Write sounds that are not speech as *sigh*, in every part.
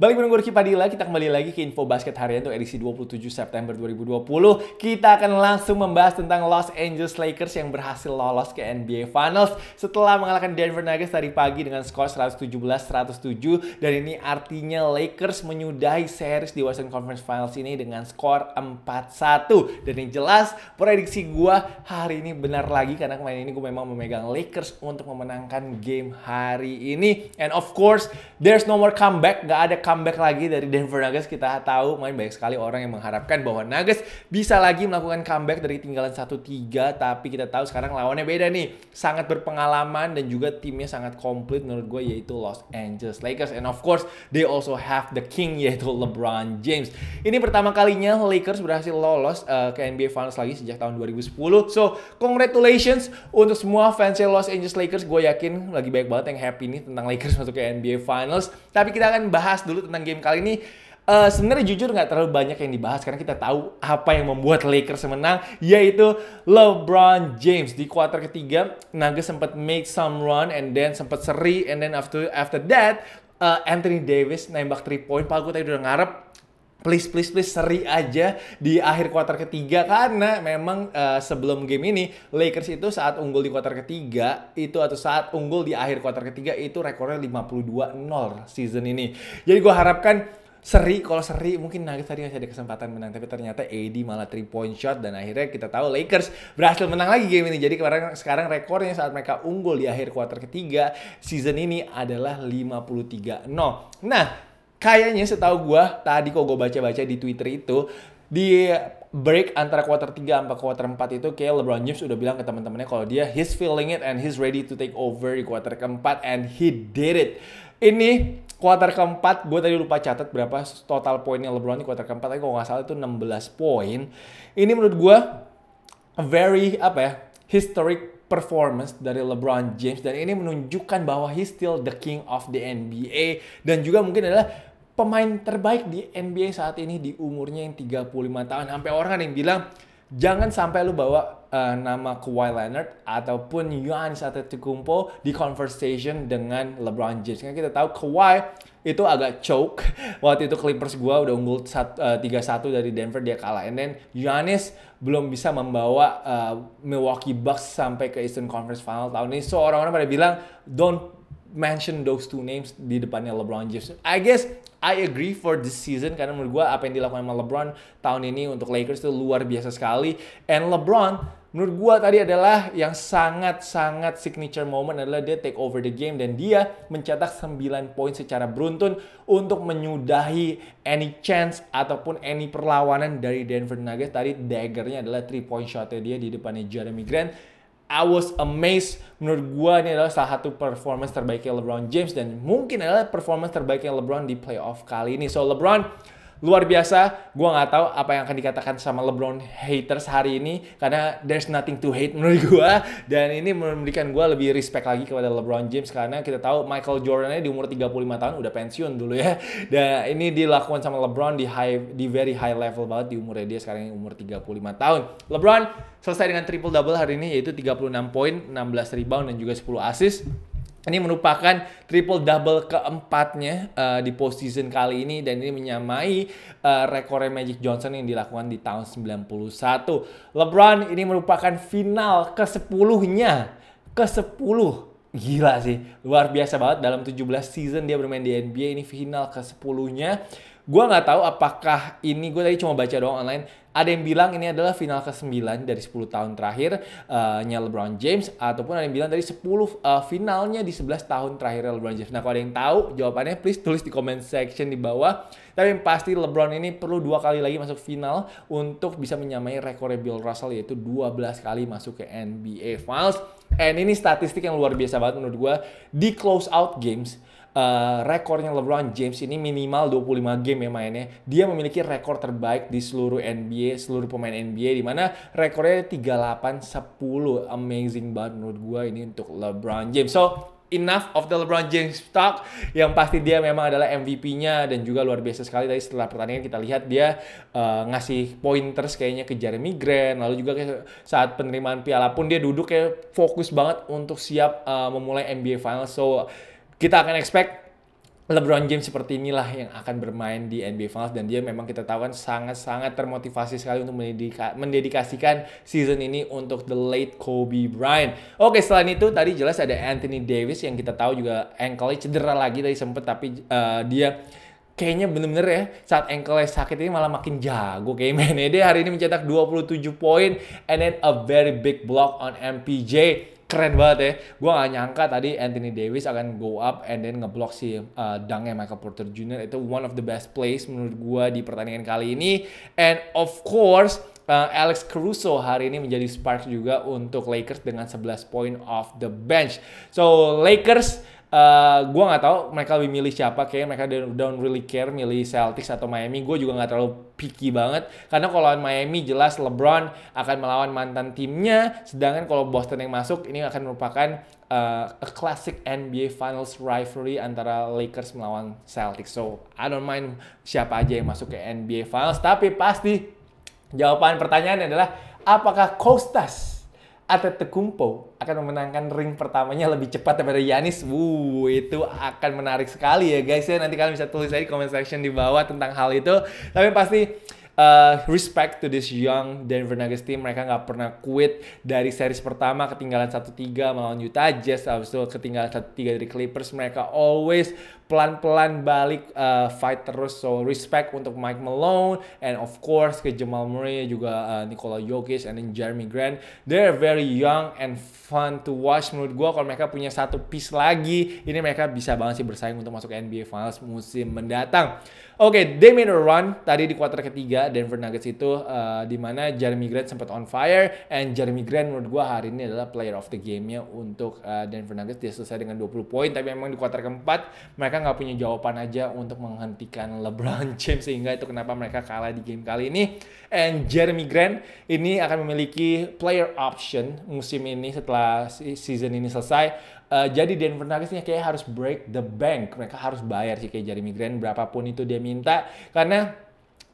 Balik menunggu Ruki Padilla, kita kembali lagi ke Info Basket Harian untuk edisi 27 September 2020. Kita akan langsung membahas tentang Los Angeles Lakers yang berhasil lolos ke NBA Finals setelah mengalahkan Denver Nuggets tadi pagi dengan skor 117-107 dan ini artinya Lakers menyudahi series di Western Conference Finals ini dengan skor 4-1. Dan yang jelas prediksi gue hari ini benar lagi karena kemarin ini gue memang memegang Lakers untuk memenangkan game hari ini. And of course, there's no more comeback, gak ada comeback comeback lagi dari Denver Nuggets. Kita tahu main banyak sekali orang yang mengharapkan bahwa Nuggets bisa lagi melakukan comeback dari tinggalan 1-3. Tapi kita tahu sekarang lawannya beda nih. Sangat berpengalaman dan juga timnya sangat komplit menurut gue yaitu Los Angeles Lakers. And of course, they also have the king yaitu LeBron James. Ini pertama kalinya Lakers berhasil lolos uh, ke NBA Finals lagi sejak tahun 2010. So, congratulations untuk semua fans Los Angeles Lakers. Gue yakin lagi banyak banget yang happy nih tentang Lakers masuk ke NBA Finals. Tapi kita akan bahas dulu dulu tentang game kali ini. Uh, sebenarnya jujur nggak terlalu banyak yang dibahas karena kita tahu apa yang membuat Lakers menang yaitu LeBron James di kuarter ketiga Nuggets sempat make some run and then sempat seri and then after after that uh, Anthony Davis nembak 3 point. Pak gue tadi udah ngarep please please please seri aja di akhir kuarter ketiga karena memang uh, sebelum game ini Lakers itu saat unggul di kuarter ketiga itu atau saat unggul di akhir kuarter ketiga itu rekornya 52-0 season ini. Jadi gue harapkan seri kalau seri mungkin Nuggets tadi masih ada kesempatan menang tapi ternyata AD malah 3 point shot dan akhirnya kita tahu Lakers berhasil menang lagi game ini jadi kemarin sekarang rekornya saat mereka unggul di akhir kuarter ketiga season ini adalah 53-0 nah kayaknya setahu gue tadi kok gue baca-baca di Twitter itu di break antara quarter 3 sampai quarter 4 itu kayak LeBron James udah bilang ke teman-temannya kalau dia he's feeling it and he's ready to take over di quarter keempat and he did it. Ini quarter keempat gue tadi lupa catat berapa total poinnya LeBron di quarter keempat tapi kalau nggak salah itu 16 poin. Ini menurut gue very apa ya historic performance dari LeBron James dan ini menunjukkan bahwa he's still the king of the NBA dan juga mungkin adalah pemain terbaik di NBA saat ini di umurnya yang 35 tahun. Sampai orang ada yang bilang, jangan sampai lu bawa uh, nama Kawhi Leonard ataupun Giannis Antetokounmpo di conversation dengan LeBron James. Karena kita tahu Kawhi itu agak choke. *laughs* Waktu itu Clippers gua udah unggul uh, eh, 3-1 dari Denver dia kalah. And then Giannis belum bisa membawa uh, Milwaukee Bucks sampai ke Eastern Conference Final tahun ini. So orang-orang pada bilang don't mention those two names di depannya LeBron James. I guess I agree for this season karena menurut gue apa yang dilakukan sama LeBron tahun ini untuk Lakers itu luar biasa sekali. And LeBron menurut gue tadi adalah yang sangat-sangat signature moment adalah dia take over the game dan dia mencetak 9 poin secara beruntun untuk menyudahi any chance ataupun any perlawanan dari Denver Nuggets. Tadi daggernya adalah 3 point shotnya dia di depannya Jeremy Grant I was amazed menurut gue ini adalah salah satu performance terbaiknya LeBron James dan mungkin adalah performance terbaiknya LeBron di playoff kali ini. So LeBron luar biasa. Gua nggak tahu apa yang akan dikatakan sama LeBron haters hari ini karena there's nothing to hate menurut gua dan ini memberikan gua lebih respect lagi kepada LeBron James karena kita tahu Michael Jordan di umur 35 tahun udah pensiun dulu ya. Dan ini dilakukan sama LeBron di high di very high level banget di umurnya dia sekarang yang umur 35 tahun. LeBron selesai dengan triple double hari ini yaitu 36 poin, 16 rebound dan juga 10 assist. Ini merupakan triple double keempatnya uh, di postseason kali ini dan ini menyamai uh, rekor Magic Johnson yang dilakukan di tahun 91. LeBron ini merupakan final ke-10-nya. Ke-10 gila sih. Luar biasa banget dalam 17 season dia bermain di NBA ini final ke-10-nya. Gua nggak tahu apakah ini gue tadi cuma baca doang online ada yang bilang ini adalah final ke-9 dari 10 tahun terakhir uh, nya LeBron James ataupun ada yang bilang dari 10 uh, eh, finalnya di 11 tahun terakhir LeBron James. Nah, kalau ada yang tahu jawabannya please tulis di comment section di bawah. Tapi yang pasti LeBron ini perlu dua kali lagi masuk final untuk bisa menyamai rekor Bill Russell yaitu 12 kali masuk ke NBA Finals. And ini statistik yang luar biasa banget menurut gue di close out games uh, rekornya LeBron James ini minimal 25 game ya mainnya. Dia memiliki rekor terbaik di seluruh NBA, seluruh pemain NBA di mana rekornya 38 10. Amazing banget menurut gua ini untuk LeBron James. So, enough of the LeBron James talk yang pasti dia memang adalah MVP-nya dan juga luar biasa sekali tadi setelah pertandingan kita lihat dia uh, ngasih pointers kayaknya ke Jeremy Grant lalu juga saat penerimaan piala pun dia duduk kayak fokus banget untuk siap uh, memulai NBA Finals so kita akan expect LeBron James seperti inilah yang akan bermain di NBA Finals dan dia memang kita tahu kan sangat-sangat termotivasi sekali untuk mendedika mendedikasikan season ini untuk the late Kobe Bryant. Oke, selain itu tadi jelas ada Anthony Davis yang kita tahu juga ankle cedera lagi tadi sempet tapi uh, dia kayaknya bener-bener ya saat ankle sakit ini malah makin jago kayak mainnya. Dia hari ini mencetak 27 poin and then a very big block on MPJ keren banget ya. Gue gak nyangka tadi Anthony Davis akan go up and then ngeblok si uh, eh, dangnya Michael Porter Jr. Itu one of the best plays menurut gue di pertandingan kali ini. And of course uh, Alex Caruso hari ini menjadi spark juga untuk Lakers dengan 11 point off the bench. So Lakers Eh, gue nggak tahu mereka lebih milih siapa kayaknya mereka don't, really care milih Celtics atau Miami gue juga nggak terlalu picky banget karena kalau Miami jelas LeBron akan melawan mantan timnya sedangkan kalau Boston yang masuk ini akan merupakan uh, a classic NBA Finals rivalry antara Lakers melawan Celtics so I don't mind siapa aja yang masuk ke NBA Finals tapi pasti jawaban pertanyaan adalah apakah Kostas Antetokounmpo akan memenangkan ring pertamanya lebih cepat daripada Yanis. Wuh, itu akan menarik sekali ya guys ya. Nanti kalian bisa tulis aja di comment section di bawah tentang hal itu. Tapi pasti uh, respect to this young Denver Nuggets team. Mereka nggak pernah quit dari series pertama ketinggalan 1-3 melawan Utah Jazz. Habis itu ketinggalan 1-3 dari Clippers. Mereka always pelan-pelan balik uh, fight terus. So respect untuk Mike Malone and of course ke Jamal Murray juga uh, Nikola Jokic and then Jeremy Grant. They're very young and fun to watch menurut gue kalau mereka punya satu piece lagi ini mereka bisa banget sih bersaing untuk masuk NBA Finals musim mendatang. Oke, okay, they made a run tadi di kuarter ketiga Denver Nuggets itu uh, di mana Jeremy Grant sempat on fire and Jeremy Grant menurut gue hari ini adalah player of the game-nya untuk uh, Denver Nuggets dia selesai dengan 20 poin tapi memang di kuarter keempat mereka nggak punya jawaban aja untuk menghentikan *laughs* LeBron James sehingga itu kenapa mereka kalah di game kali ini and Jeremy Grant ini akan memiliki player option musim ini setelah season ini selesai uh, jadi Denver Nuggets kayak harus break the bank mereka harus bayar sih kayak Jeremy Grant berapapun itu dia minta karena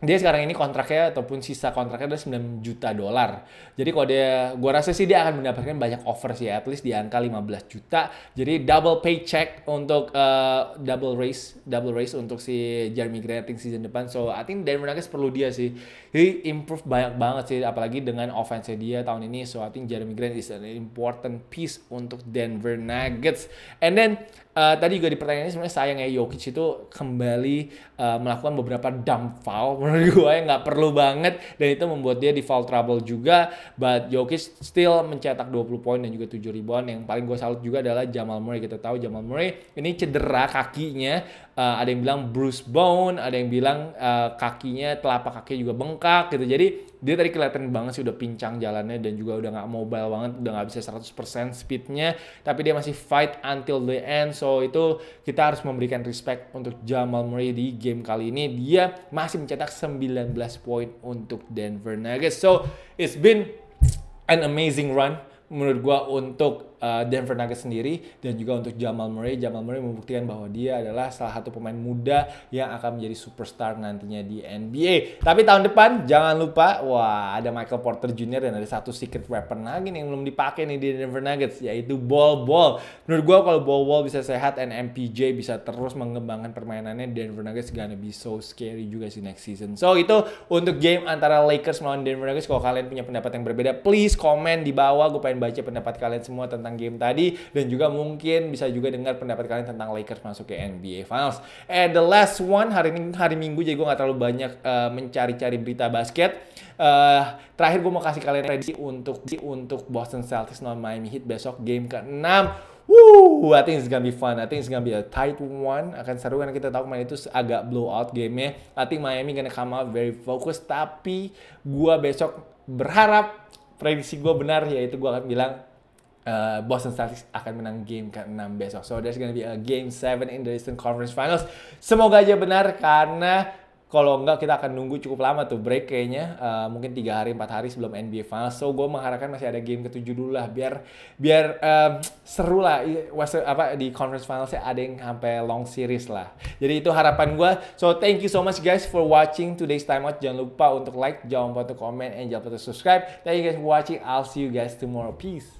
dia sekarang ini kontraknya ataupun sisa kontraknya adalah 9 juta dolar. Jadi kalau dia, gua rasa sih dia akan mendapatkan banyak offer sih ya, at least di angka 15 juta. Jadi double paycheck untuk uh, double race, double race untuk si Jeremy Granting season depan. So I think Denver Nuggets perlu dia sih. He improve banyak banget sih, apalagi dengan offense dia tahun ini. So I think Jeremy Grant is an important piece untuk Denver Nuggets. And then uh, tadi juga di pertanyaannya sebenarnya sayangnya Jokic itu kembali uh, melakukan beberapa dump foul *laughs* menurut gue yang nggak perlu banget dan itu membuat dia di foul trouble juga but Jokic still mencetak 20 poin dan juga 7 ribuan yang paling gue salut juga adalah Jamal Murray kita tahu Jamal Murray ini cedera kakinya uh, ada yang bilang bruise bone, ada yang bilang uh, kakinya telapak kaki juga bengkak gitu. Jadi dia tadi kelihatan banget sih udah pincang jalannya dan juga udah nggak mobile banget, udah nggak bisa 100% speednya, tapi dia masih fight until the end. So itu kita harus memberikan respect untuk Jamal Murray di game kali ini. Dia masih mencetak 19 poin untuk Denver Nuggets. So it's been an amazing run menurut gua untuk uh, Denver Nuggets sendiri dan juga untuk Jamal Murray. Jamal Murray membuktikan bahwa dia adalah salah satu pemain muda yang akan menjadi superstar nantinya di NBA. Tapi tahun depan jangan lupa, wah ada Michael Porter Jr. dan ada satu secret weapon lagi nih yang belum dipakai nih di Denver Nuggets yaitu ball ball. Menurut gue kalau ball ball bisa sehat dan MPJ bisa terus mengembangkan permainannya Denver Nuggets gonna be so scary juga sih next season. So itu untuk game antara Lakers melawan Denver Nuggets. Kalau kalian punya pendapat yang berbeda, please komen di bawah. Gue pengen baca pendapat kalian semua tentang tentang game tadi dan juga mungkin bisa juga dengar pendapat kalian tentang Lakers masuk ke NBA Finals. And eh, the last one hari ini hari Minggu jadi gue nggak terlalu banyak uh, mencari-cari berita basket. Uh, terakhir gue mau kasih kalian prediksi untuk untuk Boston Celtics non Miami Heat besok game ke-6. Woo, I think it's gonna be fun. I think it's gonna be a tight one. Akan seru karena kita tahu kemarin itu agak blowout game-nya. I think Miami gonna come out very focused. Tapi gue besok berharap prediksi gue benar, yaitu gue akan bilang Uh, Boston Celtics akan menang game ke-6 besok. So there's gonna be a game 7 in the Eastern Conference Finals. Semoga aja benar karena kalau enggak kita akan nunggu cukup lama tuh break kayaknya uh, mungkin tiga hari empat hari sebelum NBA Finals. So gue mengharapkan masih ada game ke ketujuh dulu lah biar biar um, seru lah apa di Conference Finalsnya ada yang sampai long series lah. Jadi itu harapan gue. So thank you so much guys for watching today's time out, Jangan lupa untuk like, jangan lupa untuk comment, and jangan lupa untuk subscribe. Thank you guys for watching. I'll see you guys tomorrow. Peace.